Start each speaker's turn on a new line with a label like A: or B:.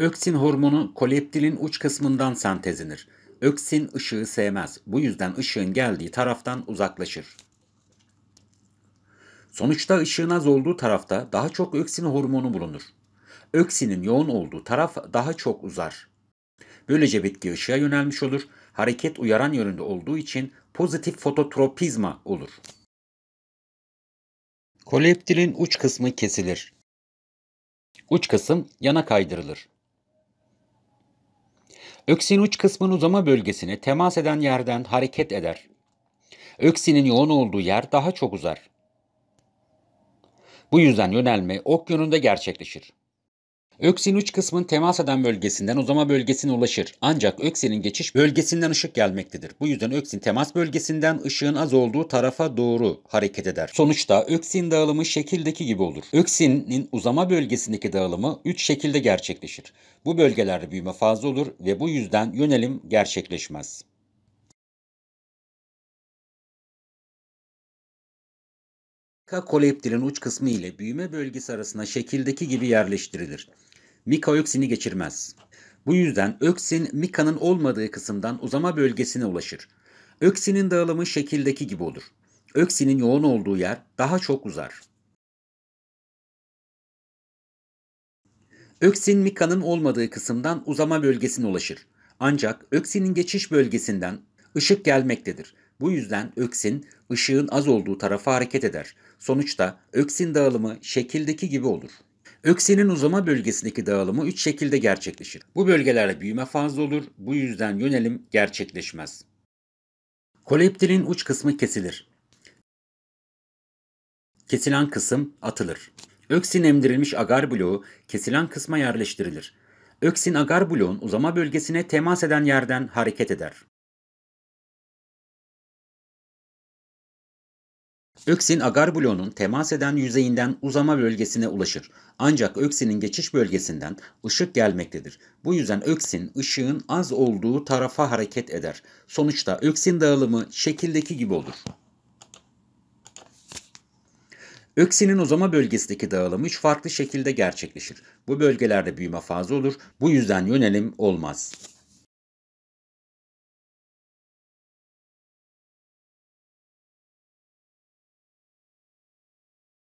A: Öksin hormonu koleptilin uç kısmından sentezlenir.
B: Öksin ışığı sevmez. Bu yüzden ışığın geldiği taraftan uzaklaşır. Sonuçta ışığın az olduğu tarafta daha çok öksin hormonu bulunur. Öksinin yoğun olduğu taraf daha çok uzar. Böylece bitki ışığa yönelmiş olur, hareket uyaran yönünde olduğu için pozitif fototropizma olur. Koleptilin uç kısmı kesilir. Uç kısım yana kaydırılır. Öksin uç kısmının uzama bölgesine temas eden yerden hareket eder. Öksinin yoğun olduğu yer daha çok uzar. Bu yüzden yönelme ok yönünde gerçekleşir. Öksin uç kısmın temas eden bölgesinden uzama bölgesine ulaşır. Ancak öksinin geçiş bölgesinden ışık gelmektedir. Bu yüzden öksin temas bölgesinden ışığın az olduğu tarafa doğru hareket eder. Sonuçta öksin dağılımı şekildeki gibi olur. Öksinin uzama bölgesindeki dağılımı
A: 3 şekilde gerçekleşir. Bu bölgelerde büyüme fazla olur ve bu yüzden yönelim gerçekleşmez. Ka koleptilin uç kısmı ile büyüme bölgesi arasında şekildeki gibi yerleştirilir.
B: Mika öksini geçirmez. Bu yüzden öksin Mika'nın olmadığı kısımdan uzama bölgesine ulaşır. Öksinin dağılımı şekildeki gibi olur. Öksinin yoğun olduğu yer daha çok uzar. Öksin Mika'nın olmadığı kısımdan uzama bölgesine ulaşır. Ancak öksinin geçiş bölgesinden ışık gelmektedir. Bu yüzden öksin ışığın az olduğu tarafa hareket eder. Sonuçta öksin dağılımı şekildeki gibi olur. Öksenin uzama bölgesindeki dağılımı üç şekilde gerçekleşir. Bu bölgelerde büyüme fazla olur, bu yüzden yönelim gerçekleşmez. Koleptilin uç kısmı kesilir. Kesilen kısım atılır. Öksin emdirilmiş agar bloğu kesilen
A: kısma yerleştirilir. Öksin agar bloğun uzama bölgesine temas eden yerden hareket eder. Öksin agar bloğunun temas eden yüzeyinden uzama bölgesine ulaşır. Ancak öksinin geçiş
B: bölgesinden ışık gelmektedir. Bu yüzden öksin ışığın az olduğu tarafa hareket eder. Sonuçta öksin dağılımı şekildeki gibi olur. Öksinin uzama bölgesindeki dağılımı üç farklı şekilde gerçekleşir. Bu
A: bölgelerde büyüme fazla olur. Bu yüzden yönelim olmaz.